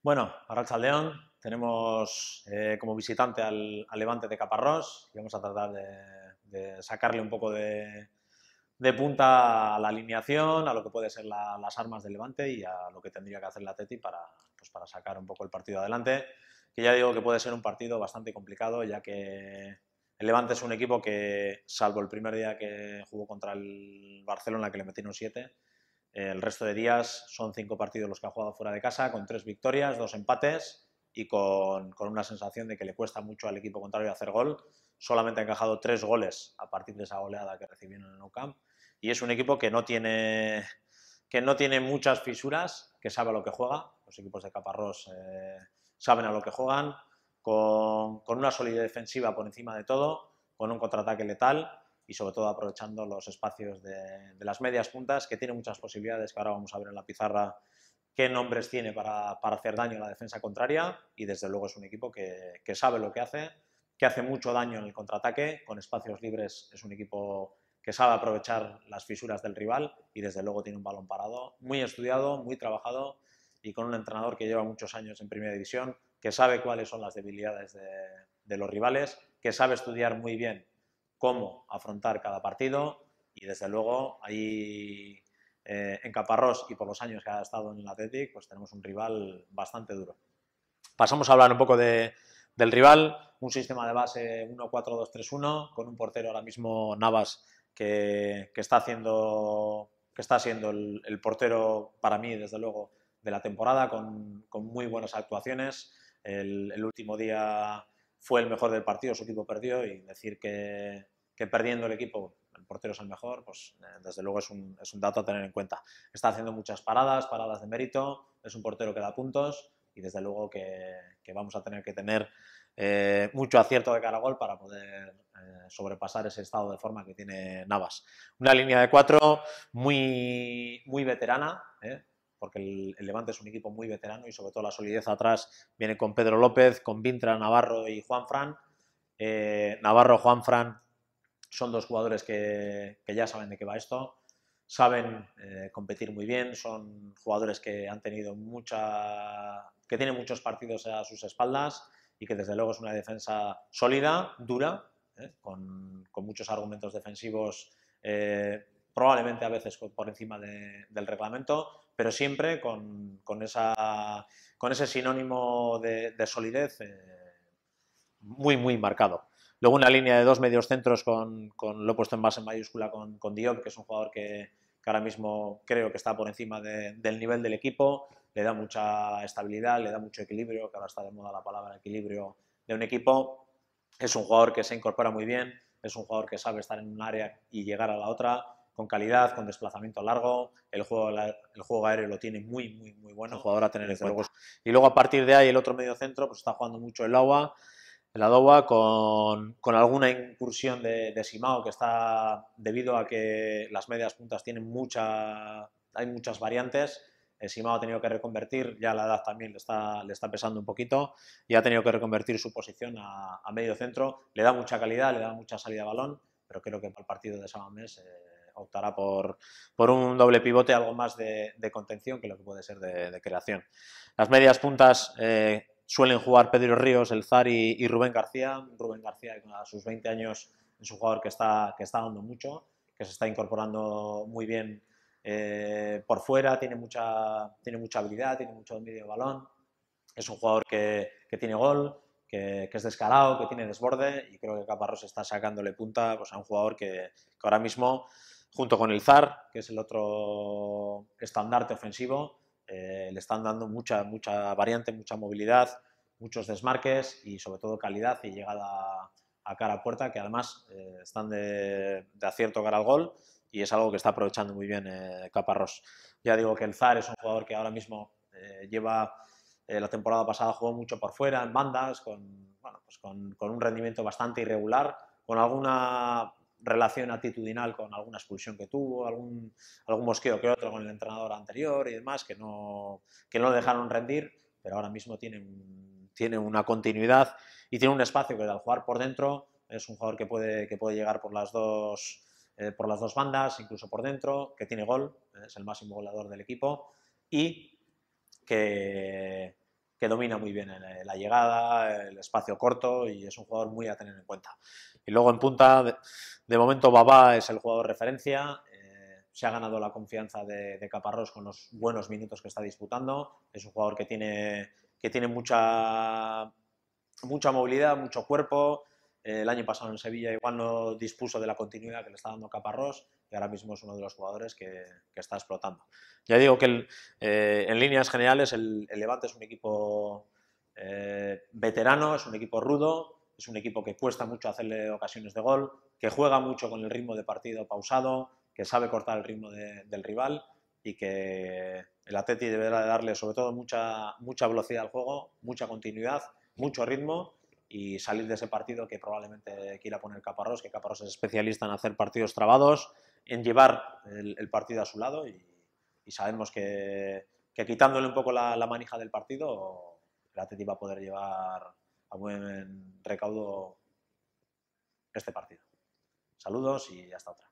Bueno, para el Chaldeón tenemos eh, como visitante al, Levante de Caparrós y vamos a tratar de, sacarle un poco de, punta a la alineación, a lo que puede ser las armas del Levante y a lo que tendría que hacer la Teti para, pues, para sacar un poco el partido adelante, que ya digo que puede ser un partido bastante complicado ya que el Levante es un equipo que, salvo el primer día que jugó contra el Barcelona que le metieron siete. El resto de días son cinco partidos los que ha jugado fuera de casa, con tres victorias, dos empates y con, una sensación de que le cuesta mucho al equipo contrario hacer gol. Solamente ha encajado tres goles a partir de esa goleada que recibieron en el Nou Camp. Y es un equipo que no tiene, que no tiene muchas fisuras, que sabe a lo que juega. Los equipos de Caparrós eh, saben a lo que juegan, con, con una solidez defensiva por encima de todo, con un contraataque letal y sobre todo aprovechando los espacios de, las medias puntas, que tiene muchas posibilidades, que ahora vamos a ver en la pizarra qué nombres tiene para, hacer daño a la defensa contraria y desde luego es un equipo que, sabe lo que hace, que hace mucho daño en el contraataque, con espacios libres es un equipo que sabe aprovechar las fisuras del rival y desde luego tiene un balón parado, muy estudiado, muy trabajado y con un entrenador que lleva muchos años en primera división, que sabe cuáles son las debilidades de los rivales, que sabe estudiar muy bien cómo afrontar cada partido y desde luego ahí eh, en Caparrós y por los años que ha estado en el Athletic, pues tenemos un rival bastante duro. Pasamos a hablar un poco del rival, un sistema de base 1-4-2-3-1 con un portero ahora mismo Navas que, está haciendo que está siendo el, portero para mí desde luego de la temporada con, muy buenas actuaciones. El, el último día fue el mejor del partido, su equipo perdió y decir que, perdiendo el equipo el portero es el mejor, pues eh, desde luego es un, dato a tener en cuenta. Está haciendo muchas paradas, paradas de mérito, es un portero que da puntos y desde luego que, vamos a tener que tener eh, mucho acierto de cara a gol para poder eh, sobrepasar ese estado de forma que tiene Navas. Una línea de cuatro muy, muy veterana, ¿eh? porque el, Levante es un equipo muy veterano y sobre todo la solidez atrás viene con Pedro López, con Vintra, Navarro y Juanfran. Eh, Navarro, Juanfran son dos jugadores que, ya saben de qué va esto, saben eh, competir muy bien, son jugadores que han tenido mucha, que tienen muchos partidos a sus espaldas y que desde luego es una defensa sólida, dura, eh, con, con, muchos argumentos defensivos eh, probablemente a veces por encima del reglamento, pero siempre con, con, ese sinónimo de, solidez eh, muy, muy marcado. Luego una línea de dos medios centros con, con lo he puesto en base en mayúscula con, con Diop, que es un jugador que, ahora mismo creo que está por encima del nivel del equipo, le da mucha estabilidad, le da mucho equilibrio, que ahora está de moda la palabra equilibrio de un equipo. Es un jugador que se incorpora muy bien, es un jugador que sabe estar en un área y llegar a la otra, con calidad, con desplazamiento largo, el juego, el juego aéreo lo tiene muy, muy, muy bueno, el jugador a tener en juego... Y luego a partir de ahí el otro medio centro pues está jugando mucho el agua, el Adoba, con, con alguna incursión de, de, Simao que está debido a que las medias puntas tienen mucha, hay muchas variantes. El eh, Simao ha tenido que reconvertir, ya la edad también le está, le está pesando un poquito, y ha tenido que reconvertir su posición a, medio centro. Le da mucha calidad, le da mucha salida a balón, pero creo que para el partido de Samamés eh, optará por, por un doble pivote, algo más de, contención que lo que puede ser de, creación. Las medias puntas eh, suelen jugar Pedro Ríos, El Zar y, Rubén García. Rubén García, a sus 20 años, es un jugador que está, que está dando mucho, que se está incorporando muy bien eh, por fuera, tiene mucha, tiene mucha habilidad, tiene mucho medio de balón. Es un jugador que, que tiene gol, que, que, es descarado, que tiene desborde y creo que Caparrós está sacándole punta pues, a un jugador que, que ahora mismo junto con el ZAR, que es el otro estandarte ofensivo, eh, le están dando mucha, mucha variante, mucha movilidad, muchos desmarques y sobre todo calidad y llegada a cara a puerta, que además eh, están de, acierto cara al gol y es algo que está aprovechando muy bien eh, Caparrós. Ya digo que el Zar es un jugador que ahora mismo lleva, la temporada pasada jugó mucho por fuera, en bandas, con, pues con, un rendimiento bastante irregular, con alguna relación atitudinal con alguna expulsión que tuvo, algún, algún mosqueo que otro con el entrenador anterior y demás, que no, que no dejaron rendir, pero ahora mismo tiene, tiene una continuidad y tiene un espacio que al jugar por dentro es un jugador que puede, que puede llegar por las dos eh, por las dos bandas, incluso por dentro, que tiene gol, es el máximo goleador del equipo, y que, que domina muy bien eh, la llegada, el espacio corto y es un jugador muy a tener en cuenta. Y luego en punta, de, momento Babá es el jugador referencia, eh, se ha ganado la confianza de, de, Caparrós con los buenos minutos que está disputando, es un jugador que tiene, que tiene mucha, mucha movilidad, mucho cuerpo, eh, el año pasado en Sevilla igual no dispuso de la continuidad que le está dando Caparrós y ahora mismo es uno de los jugadores que, está explotando. Ya digo que eh, en líneas generales el, Levante es un equipo eh, veterano, es un equipo rudo, es un equipo que cuesta mucho hacerle ocasiones de gol, que juega mucho con el ritmo de partido pausado, que sabe cortar el ritmo del rival y que el Atleti deberá darle sobre todo mucha, mucha velocidad al juego, mucha continuidad, mucho ritmo y salir de ese partido que probablemente quiera poner Caparrós, que Caparrós es especialista en hacer partidos trabados, en llevar el, partido a su lado y, sabemos que, quitándole un poco la, manija del partido, el Atleti va a poder llevar a buen recaudo este partido. Saludos y hasta otra.